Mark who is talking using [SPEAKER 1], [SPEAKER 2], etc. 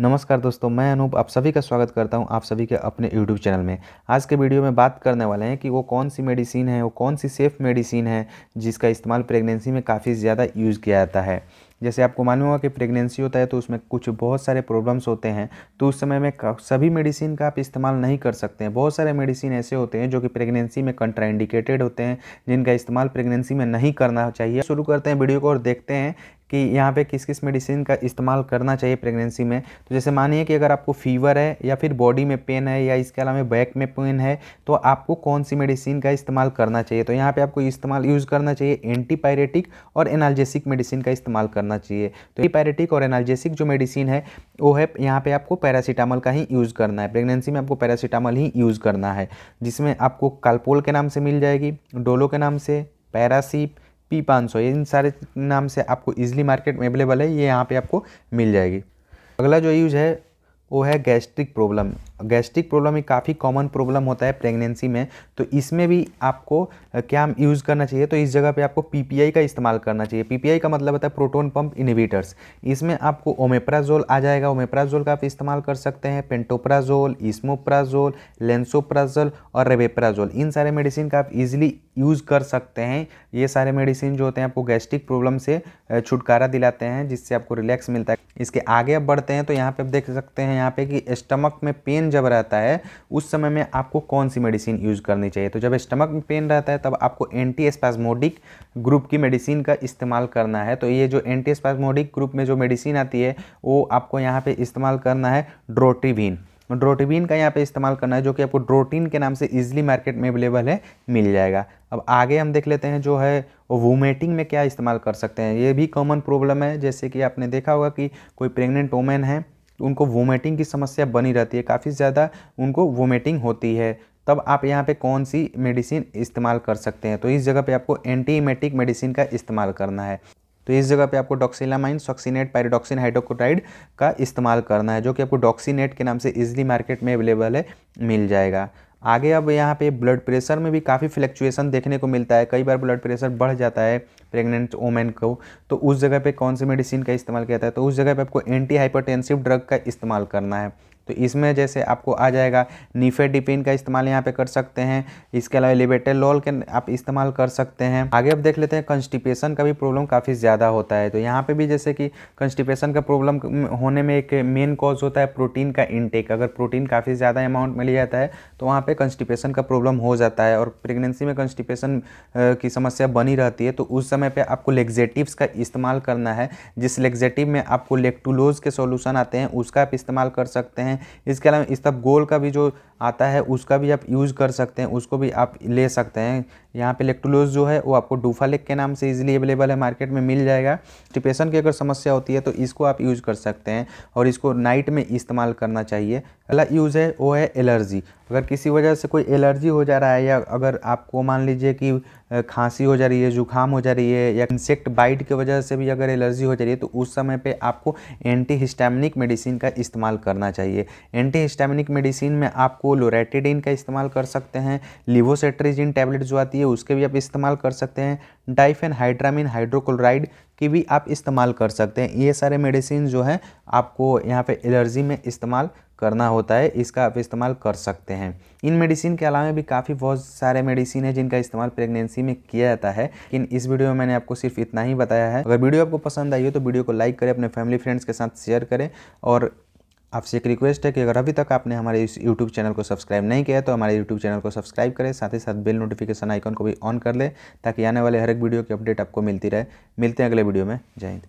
[SPEAKER 1] नमस्कार दोस्तों मैं अनूप आप सभी का स्वागत करता हूं आप सभी के अपने यूट्यूब चैनल में आज के वीडियो में बात करने वाले हैं कि वो कौन सी मेडिसिन है वो कौन सी सेफ़ मेडिसिन है जिसका इस्तेमाल प्रेगनेंसी में काफ़ी ज़्यादा यूज़ किया जाता है जैसे आपको मालूम होगा कि प्रेगनेंसी होता है तो उसमें कुछ बहुत सारे प्रॉब्लम्स होते हैं तो उस समय में सभी मेडिसिन का आप इस्तेमाल नहीं कर सकते हैं बहुत सारे मेडिसिन ऐसे होते हैं जो कि प्रेगनेंसी में कंट्राइंडिकेटेड होते हैं जिनका इस्तेमाल प्रेगनेंसी में नहीं करना चाहिए शुरू करते हैं वीडियो को और देखते हैं कि यहाँ पे किस किस मेडिसिन का इस्तेमाल करना चाहिए प्रेगनेंसी में तो जैसे मानिए कि अगर आपको फीवर है या फिर बॉडी में पेन है या इसके अलावा बैक में पेन है तो आपको कौन सी मेडिसिन का इस्तेमाल करना चाहिए तो यहाँ पर आपको इस्तेमाल यूज़ करना चाहिए एंटीपायरेटिक और एनाल्जेसिक मेडिसिन का इस्तेमाल करना चाहिए तो एंटीपायरेटिक और एनाल्जेसिक जो मेडिसिन है वो है यहाँ पर आपको पैरासीटामॉल का ही यूज़ करना है प्रेगनेंसी में आपको पैरासीटामॉल ही यूज़ करना है जिसमें आपको कालपोल के नाम से मिल जाएगी डोलो के नाम से पैरासीप पी पाँच सौ इन सारे नाम से आपको ईजिली मार्केट में अवेलेबल है ये यहाँ पे आपको मिल जाएगी अगला जो यूज़ है वो है गैस्ट्रिक प्रॉब्लम गैस्ट्रिक प्रॉब्लम ही काफ़ी कॉमन प्रॉब्लम होता है प्रेगनेंसी में तो इसमें भी आपको क्या यूज़ करना चाहिए तो इस जगह पे आपको पीपीआई का इस्तेमाल करना चाहिए पीपीआई का मतलब होता है प्रोटोन पंप इनिवेटर्स इसमें आपको ओमेप्राजोल आ जाएगा ओमेप्राजोल का आप इस्तेमाल कर सकते हैं पेंटोप्राजोल इसमोप्राजोल लेंसोप्राजोल और रेबेप्राजोल इन सारे मेडिसिन का आप ईजिली यूज़ कर सकते हैं ये सारे मेडिसिन जो होते हैं आपको गैस्ट्रिक प्रॉब्लम से छुटकारा दिलाते हैं जिससे आपको रिलैक्स मिलता है इसके आगे आप बढ़ते हैं तो यहाँ पर आप देख सकते हैं यहाँ पे कि स्टमक में पेन पेन जब रहता है उस समय में आपको कौन सी मेडिसिन यूज़ करनी चाहिए तो जब स्टमक में पेन रहता है तब आपको एंटी स्पाजमोडिक ग्रुप की मेडिसिन का इस्तेमाल करना है तो ये जो एंटी स्पाजमोडिक ग्रुप में जो मेडिसिन आती है वो आपको यहाँ पर इस्तेमाल करना है ड्रोटिविन ड्रोटिविन का यहाँ पे इस्तेमाल करना है जो कि आपको ड्रोटीन के नाम से इजीली मार्केट में अवेलेबल है मिल जाएगा अब आगे हम देख लेते हैं जो है वोमेटिंग में क्या इस्तेमाल कर सकते हैं ये भी कॉमन प्रॉब्लम है जैसे कि आपने देखा होगा कि कोई प्रेग्नेंट वोमेन है उनको वोमेटिंग की समस्या बनी रहती है काफ़ी ज़्यादा उनको वोमेटिंग होती है तब आप यहाँ पे कौन सी मेडिसिन इस्तेमाल कर सकते हैं तो इस जगह पे आपको एंटीमेटिक मेडिसिन का इस्तेमाल करना है तो इस जगह पे आपको डॉक्सिलामाइन सॉक्सीनेट पैराडॉक्सिन हाइड्रोक्लोराइड का इस्तेमाल करना है जो कि आपको डॉक्सीनेट के नाम से इजली मार्केट में अवेलेबल है मिल जाएगा आगे अब यहाँ पे ब्लड प्रेशर में भी काफ़ी फ्लक्चुएसन देखने को मिलता है कई बार ब्लड प्रेशर बढ़ जाता है प्रेग्नेंट वोमेन को तो उस जगह पे कौन से मेडिसिन का इस्तेमाल किया जाता है तो उस जगह पे आपको एंटी हाइपरटेंसिव ड्रग का इस्तेमाल करना है तो इसमें जैसे आपको आ जाएगा निफेडिपिन का इस्तेमाल यहाँ पे कर सकते हैं इसके अलावा लॉल के आप इस्तेमाल कर सकते हैं आगे अब देख लेते हैं कंस्टिपेशन का भी प्रॉब्लम काफ़ी ज़्यादा होता है तो यहाँ पे भी जैसे कि कंस्टिपेशन का प्रॉब्लम होने में एक मेन कॉज होता है प्रोटीन का इनटेक अगर प्रोटीन काफ़ी ज़्यादा अमाउंट में लिया जाता है तो वहाँ पर कंस्टिपेशन का प्रॉब्लम हो जाता है और प्रेगनेंसी में कंस्टिपेशन की समस्या बनी रहती है तो उस समय पर आपको लेग्जेटिवस का इस्तेमाल करना है जिस लेग्जेटिव में आपको लेक्टुलोज के सोल्यूशन आते हैं उसका आप इस्तेमाल कर सकते हैं हैं इसके अलावा गोल का भी जो आता है उसका भी आप यूज़ कर सकते हैं उसको भी आप ले सकते हैं यहाँ पे लेक्टुलोज जो है वो आपको डूफालेक के नाम से इजीली अवेलेबल है मार्केट में मिल जाएगा टिपेशन की अगर समस्या होती है तो इसको आप यूज़ कर सकते हैं और इसको नाइट में इस्तेमाल करना चाहिए अगला यूज़ है वो है एलर्जी अगर किसी वजह से कोई एलर्जी हो जा रहा है या अगर आपको मान लीजिए कि खांसी हो जा रही है जुकाम हो जा रही है या इंसेक्ट बाइट की वजह से भी अगर एलर्जी हो जा रही है तो उस समय पे आपको एंटी हिस्टामिनिक मेडिसिन का इस्तेमाल करना चाहिए एंटी हिस्टामिनिक मेडिसिन में आपको लोरेटिडिन का इस्तेमाल कर सकते हैं लिवोसेट्रीजिन टैबलेट जो आती है उसके भी आप इस्तेमाल कर सकते हैं डाइफेन हाइड्रामिन हाइड्रोक्लोराइड की भी आप इस्तेमाल कर सकते हैं ये सारे मेडिसिन जो है आपको यहाँ पर एलर्जी में इस्तेमाल करना होता है इसका आप इस्तेमाल कर सकते हैं इन मेडिसिन के अलावा भी काफ़ी बहुत सारे मेडिसिन है जिनका इस्तेमाल प्रेगनेंसी में किया जाता है लेकिन इस वीडियो में मैंने आपको सिर्फ इतना ही बताया है अगर वीडियो आपको पसंद आई हो तो वीडियो को लाइक करें अपने फैमिली फ्रेंड्स के साथ शेयर करें और आपसे एक रिक्वेस्ट है कि अगर अभी तक आपने हमारे इस यूट्यूब चैनल को सब्सक्राइब नहीं किया तो हमारे यूट्यूब चैनल को सब्सक्राइब करें साथ ही साथ बेल नोटिफिकेशन आइकन को भी ऑन कर लें ताकि आने वाले हर एक वीडियो की अपडेट आपको मिलती रहे मिलते हैं अगले वीडियो में जय हिंद